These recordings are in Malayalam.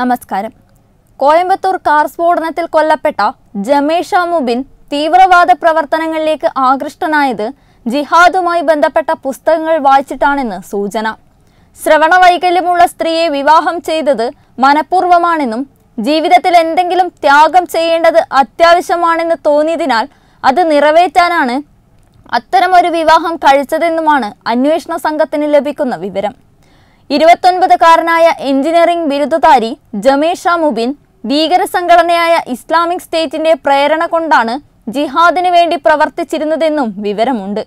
നമസ്കാരം കോയമ്പത്തൂർ കാർ സ്ഫോടനത്തിൽ കൊല്ലപ്പെട്ട ജമേഷ മുബിൻ തീവ്രവാദ പ്രവർത്തനങ്ങളിലേക്ക് ആകൃഷ്ടനായത് ജിഹാദുമായി ബന്ധപ്പെട്ട പുസ്തകങ്ങൾ വായിച്ചിട്ടാണെന്ന് സൂചന ശ്രവണവൈകല്യമുള്ള സ്ത്രീയെ വിവാഹം ചെയ്തത് മനഃപൂർവ്വമാണെന്നും ജീവിതത്തിൽ എന്തെങ്കിലും ത്യാഗം ചെയ്യേണ്ടത് അത്യാവശ്യമാണെന്ന് തോന്നിയതിനാൽ അത് നിറവേറ്റാനാണ് അത്തരമൊരു വിവാഹം കഴിച്ചതെന്നുമാണ് അന്വേഷണ സംഘത്തിന് ലഭിക്കുന്ന വിവരം ഇരുപത്തൊൻപതുകാരനായ എഞ്ചിനീയറിംഗ് ബിരുദധാരി ഷാ മുബിൻ ഭീകര സംഘടനയായ ഇസ്ലാമിക് സ്റ്റേറ്റിന്റെ പ്രേരണ കൊണ്ടാണ് ജിഹാദിനു വേണ്ടി പ്രവർത്തിച്ചിരുന്നതെന്നും വിവരമുണ്ട്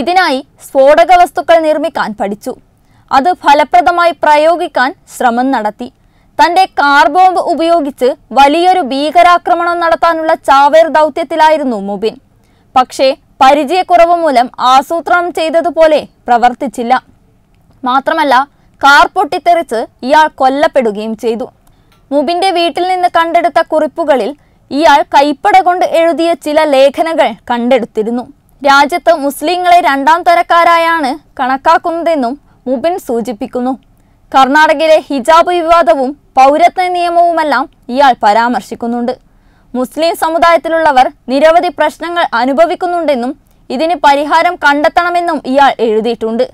ഇതിനായി സ്ഫോടക വസ്തുക്കൾ നിർമ്മിക്കാൻ പഠിച്ചു അത് ഫലപ്രദമായി പ്രയോഗിക്കാൻ ശ്രമം നടത്തി തന്റെ കാർ ബോംബ് ഉപയോഗിച്ച് വലിയൊരു ഭീകരാക്രമണം നടത്താനുള്ള ചാവേർ ദൗത്യത്തിലായിരുന്നു മുബിൻ പക്ഷേ പരിചയക്കുറവ് മൂലം ആസൂത്രണം ചെയ്തതുപോലെ പ്രവർത്തിച്ചില്ല മാത്രമല്ല കാർ പൊട്ടിത്തെറിച്ച് ഇയാൾ കൊല്ലപ്പെടുകയും ചെയ്തു മുബിന്റെ വീട്ടിൽ നിന്ന് കണ്ടെടുത്ത കുറിപ്പുകളിൽ ഇയാൾ കൈപ്പട കൊണ്ട് എഴുതിയ ചില ലേഖനങ്ങൾ കണ്ടെടുത്തിരുന്നു രാജ്യത്ത് മുസ്ലിങ്ങളെ രണ്ടാം തരക്കാരായാണ് കണക്കാക്കുന്നതെന്നും മുബിൻ സൂചിപ്പിക്കുന്നു കർണാടകയിലെ ഹിജാബ് വിവാദവും പൗരത്വ നിയമവുമെല്ലാം ഇയാൾ പരാമർശിക്കുന്നുണ്ട് മുസ്ലിം സമുദായത്തിലുള്ളവർ നിരവധി പ്രശ്നങ്ങൾ അനുഭവിക്കുന്നുണ്ടെന്നും ഇതിന് പരിഹാരം കണ്ടെത്തണമെന്നും ഇയാൾ എഴുതിയിട്ടുണ്ട്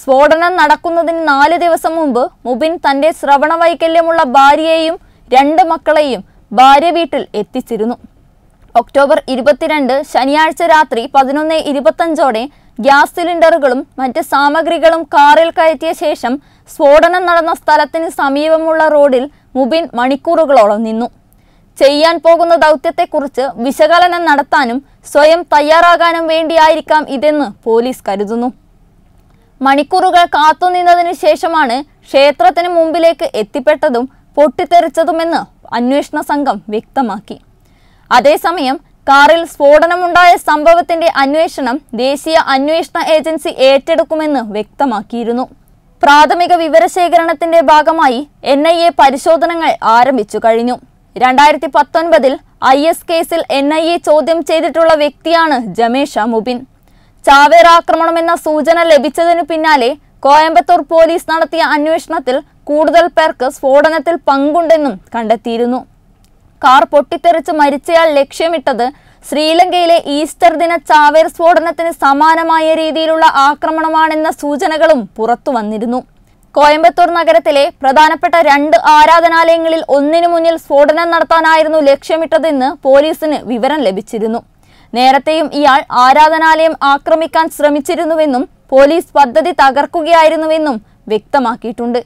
സ്ഫോടനം നടക്കുന്നതിന് നാല് ദിവസം മുമ്പ് മുബിൻ തന്റെ ശ്രവണ വൈകല്യമുള്ള ഭാര്യയെയും രണ്ട് മക്കളെയും ഭാര്യ വീട്ടിൽ എത്തിച്ചിരുന്നു ഒക്ടോബർ ഇരുപത്തിരണ്ട് ശനിയാഴ്ച രാത്രി പതിനൊന്ന് ഇരുപത്തഞ്ചോടെ ഗ്യാസ് സിലിണ്ടറുകളും മറ്റ് സാമഗ്രികളും കാറിൽ കയറ്റിയ ശേഷം സ്ഫോടനം നടന്ന സ്ഥലത്തിന് സമീപമുള്ള റോഡിൽ മുബിൻ മണിക്കൂറുകളോളം നിന്നു ചെയ്യാൻ പോകുന്ന ദൗത്യത്തെക്കുറിച്ച് വിശകലനം നടത്താനും സ്വയം തയ്യാറാകാനും വേണ്ടിയായിരിക്കാം ഇതെന്ന് പോലീസ് കരുതുന്നു മണിക്കൂറുകൾ കാത്തുനിന്നതിനു ശേഷമാണ് ക്ഷേത്രത്തിന് മുമ്പിലേക്ക് എത്തിപ്പെട്ടതും പൊട്ടിത്തെറിച്ചതുമെന്ന് അന്വേഷണ സംഘം വ്യക്തമാക്കി അതേസമയം കാറിൽ സ്ഫോടനമുണ്ടായ സംഭവത്തിന്റെ അന്വേഷണം ദേശീയ അന്വേഷണ ഏജൻസി ഏറ്റെടുക്കുമെന്ന് വ്യക്തമാക്കിയിരുന്നു പ്രാഥമിക വിവരശേഖരണത്തിന്റെ ഭാഗമായി എൻ ഐ എ പരിശോധനകൾ ആരംഭിച്ചു കഴിഞ്ഞു രണ്ടായിരത്തി പത്തൊൻപതിൽ ഐ എസ് കേസിൽ എൻ ഐ എ ചോദ്യം ചെയ്തിട്ടുള്ള വ്യക്തിയാണ് ജമേഷ മുബിൻ ചാവേറാക്രമണമെന്ന എന്ന സൂചന ലഭിച്ചതിനു പിന്നാലെ കോയമ്പത്തൂർ പോലീസ് നടത്തിയ അന്വേഷണത്തിൽ കൂടുതൽ പേർക്ക് സ്ഫോടനത്തിൽ പങ്കുണ്ടെന്നും കണ്ടെത്തിയിരുന്നു കാർ പൊട്ടിത്തെറിച്ച് മരിച്ചയാൾ ലക്ഷ്യമിട്ടത് ശ്രീലങ്കയിലെ ഈസ്റ്റർ ദിന ചാവേർ സ്ഫോടനത്തിന് സമാനമായ രീതിയിലുള്ള ആക്രമണമാണെന്ന സൂചനകളും പുറത്തു വന്നിരുന്നു കോയമ്പത്തൂർ നഗരത്തിലെ പ്രധാനപ്പെട്ട രണ്ട് ആരാധനാലയങ്ങളിൽ ഒന്നിനു മുന്നിൽ സ്ഫോടനം നടത്താനായിരുന്നു ലക്ഷ്യമിട്ടതെന്ന് പോലീസിന് വിവരം ലഭിച്ചിരുന്നു നേരത്തെയും ഇയാൾ ആരാധനാലയം ആക്രമിക്കാൻ ശ്രമിച്ചിരുന്നുവെന്നും പോലീസ് പദ്ധതി തകർക്കുകയായിരുന്നുവെന്നും വ്യക്തമാക്കിയിട്ടുണ്ട്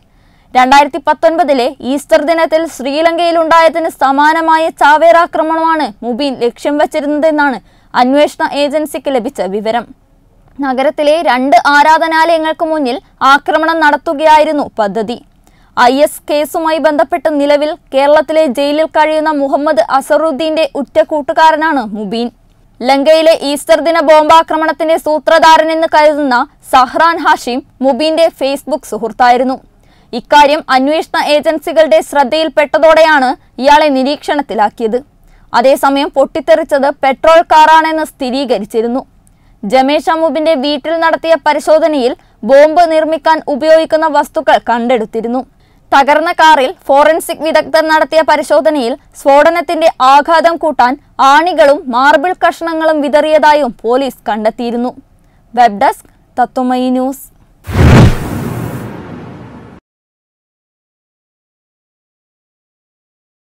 രണ്ടായിരത്തി പത്തൊൻപതിലെ ഈസ്റ്റർ ദിനത്തിൽ ശ്രീലങ്കയിലുണ്ടായതിന് സമാനമായ ചാവേറാക്രമണമാണ് മുബീൻ ലക്ഷ്യം വച്ചിരുന്നതെന്നാണ് അന്വേഷണ ഏജൻസിക്ക് ലഭിച്ച വിവരം നഗരത്തിലെ രണ്ട് ആരാധനാലയങ്ങൾക്ക് മുന്നിൽ ആക്രമണം നടത്തുകയായിരുന്നു പദ്ധതി ഐ എസ് കേസുമായി ബന്ധപ്പെട്ട് നിലവിൽ കേരളത്തിലെ ജയിലിൽ കഴിയുന്ന മുഹമ്മദ് അസറുദ്ദീന്റെ ഉറ്റ കൂട്ടുകാരനാണ് മുബീൻ ലങ്കയിലെ ഈസ്റ്റർ ദിന ബോംബാക്രമണത്തിന്റെ സൂത്രധാരനെന്ന് കരുതുന്ന സഹ്റാൻ ഹാഷിം മുബീന്റെ ഫേസ്ബുക്ക് സുഹൃത്തായിരുന്നു ഇക്കാര്യം അന്വേഷണ ഏജൻസികളുടെ ശ്രദ്ധയിൽപ്പെട്ടതോടെയാണ് ഇയാളെ നിരീക്ഷണത്തിലാക്കിയത് അതേസമയം പൊട്ടിത്തെറിച്ചത് പെട്രോൾ കാറാണെന്ന് സ്ഥിരീകരിച്ചിരുന്നു ജമേഷ് അമൂബിന്റെ വീട്ടിൽ നടത്തിയ പരിശോധനയിൽ ബോംബ് നിർമ്മിക്കാൻ ഉപയോഗിക്കുന്ന വസ്തുക്കൾ കണ്ടെടുത്തിരുന്നു തകർന്ന കാറിൽ ഫോറൻസിക് വിദഗ്ധർ നടത്തിയ പരിശോധനയിൽ സ്ഫോടനത്തിന്റെ ആഘാതം കൂട്ടാൻ ആണികളും മാർബിൾ കഷ്ണങ്ങളും വിതറിയതായും പോലീസ് കണ്ടെത്തിയിരുന്നു വെബ് ഡെസ്ക് തത്വമയി ന്യൂസ്